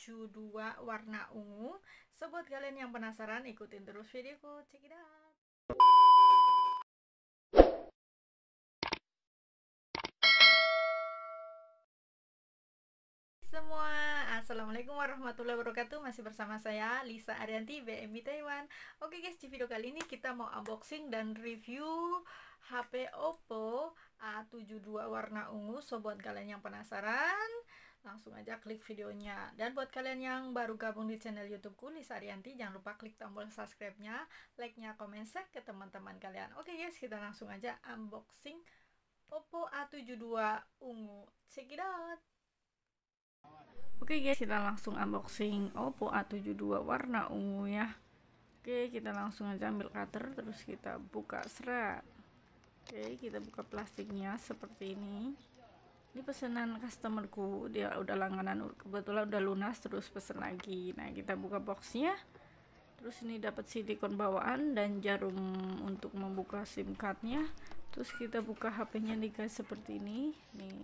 72 warna ungu so buat kalian yang penasaran ikutin terus videoku check it out semua Assalamualaikum warahmatullahi wabarakatuh Masih bersama saya Lisa Arianti BMI Taiwan Oke guys di video kali ini kita mau unboxing dan review HP Oppo A72 warna ungu So buat kalian yang penasaran langsung aja klik videonya dan buat kalian yang baru gabung di channel youtubeku Lisa Sarianti jangan lupa klik tombol subscribe-nya like-nya komen share ke teman-teman kalian oke guys kita langsung aja unboxing Oppo A72 ungu check it out oke guys kita langsung unboxing Oppo A72 warna ungu ya oke kita langsung aja ambil cutter terus kita buka serat oke kita buka plastiknya seperti ini ini pesanan customerku dia udah langganan kebetulan udah lunas terus pesen lagi nah kita buka boxnya terus ini dapat silikon bawaan dan jarum untuk membuka sim cardnya terus kita buka hpnya nih guys seperti ini nih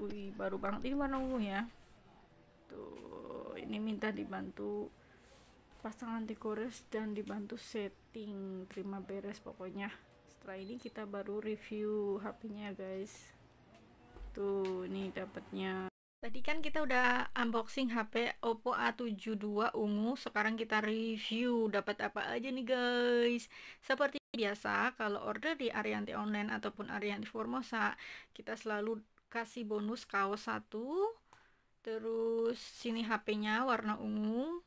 wih baru banget ini warna ungu ya tuh ini minta dibantu pasang anti kores dan dibantu setting terima beres pokoknya setelah ini kita baru review hpnya guys Tuh, gitu, nih dapatnya. Tadi kan kita udah unboxing HP Oppo A72 ungu, sekarang kita review dapat apa aja nih guys. Seperti biasa, kalau order di Arianti Online ataupun Arianti Formosa, kita selalu kasih bonus kaos satu, terus sini HP-nya warna ungu,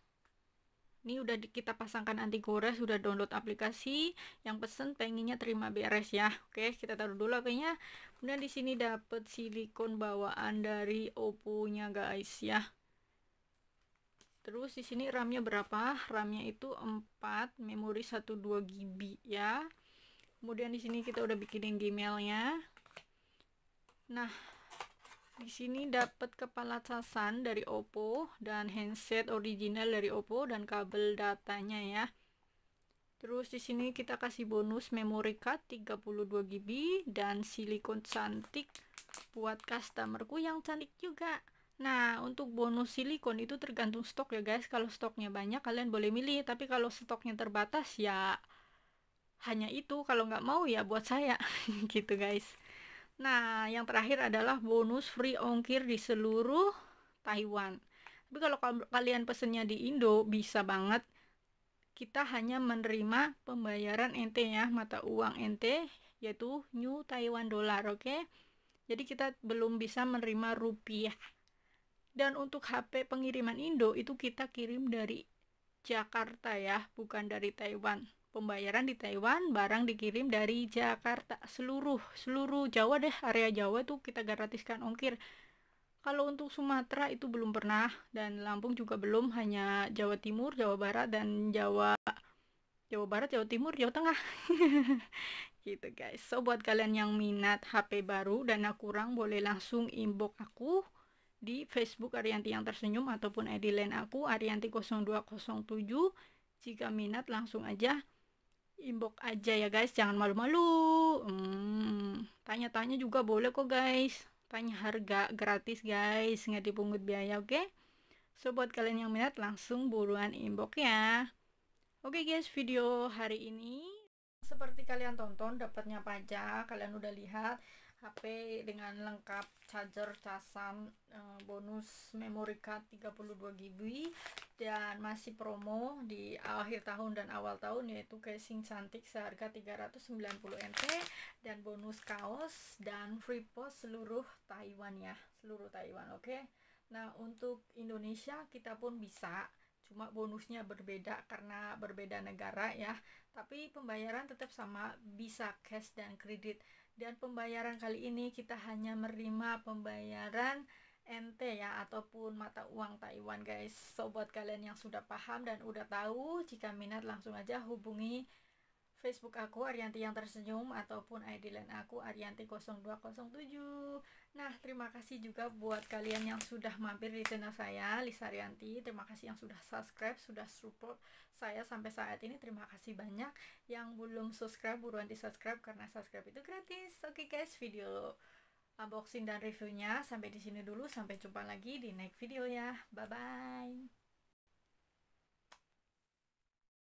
ini udah kita pasangkan anti gores sudah download aplikasi yang pesen pengennya terima beres ya oke kita taruh dulu apanya kemudian di sini dapat silikon bawaan dari Oppo nya guys ya terus di sini RAM-nya berapa RAM-nya itu 4 memori 12 GB ya kemudian di sini kita udah bikinin Gmail-nya nah di sini dapat kepala casan dari Oppo dan handset original dari Oppo dan kabel datanya ya. Terus di sini kita kasih bonus memory card 32 GB dan silikon cantik buat customerku yang cantik juga. Nah, untuk bonus silikon itu tergantung stok ya guys. Kalau stoknya banyak kalian boleh milih, tapi kalau stoknya terbatas ya hanya itu. Kalau nggak mau ya buat saya gitu guys. Nah, yang terakhir adalah bonus free ongkir di seluruh Taiwan. Tapi kalau kalian pesennya di Indo, bisa banget kita hanya menerima pembayaran NT ya, mata uang NT yaitu New Taiwan Dollar, oke? Okay? Jadi kita belum bisa menerima rupiah. Dan untuk HP pengiriman Indo itu kita kirim dari Jakarta ya, bukan dari Taiwan pembayaran di Taiwan, barang dikirim dari Jakarta seluruh seluruh Jawa deh, area Jawa itu kita gratiskan ongkir. Kalau untuk Sumatera itu belum pernah dan Lampung juga belum, hanya Jawa Timur, Jawa Barat dan Jawa Jawa Barat, Jawa Timur, Jawa Tengah. gitu guys. So buat kalian yang minat HP baru dana kurang boleh langsung inbox aku di Facebook Arianti yang tersenyum ataupun Ediland aku Arianti 0207. Jika minat langsung aja inbox aja ya guys jangan malu-malu tanya hmm, tanya-tanya juga boleh kok guys tanya harga gratis guys nggak dipungut biaya oke okay? so buat kalian yang minat langsung buruan inbox ya oke okay guys video hari ini seperti kalian tonton dapatnya pajak kalian udah lihat HP dengan lengkap charger casan eh, bonus memory card 32 GB dan masih promo di akhir tahun dan awal tahun yaitu casing cantik seharga 390 NT dan bonus kaos dan free post seluruh Taiwan ya seluruh Taiwan oke okay? nah untuk Indonesia kita pun bisa cuma bonusnya berbeda karena berbeda negara ya tapi pembayaran tetap sama bisa cash dan kredit dan pembayaran kali ini kita hanya menerima pembayaran NT ya ataupun mata uang Taiwan guys. So buat kalian yang sudah paham dan udah tahu, jika minat langsung aja hubungi Facebook aku Arianti yang tersenyum ataupun ID line aku Arianti 0207. Nah, terima kasih juga buat kalian yang sudah mampir di channel saya Lisa Arianti. Terima kasih yang sudah subscribe, sudah support saya sampai saat ini. Terima kasih banyak yang belum subscribe buruan di-subscribe karena subscribe itu gratis. Oke guys, video unboxing dan reviewnya sampai di sini dulu. Sampai jumpa lagi di next video ya. Bye bye.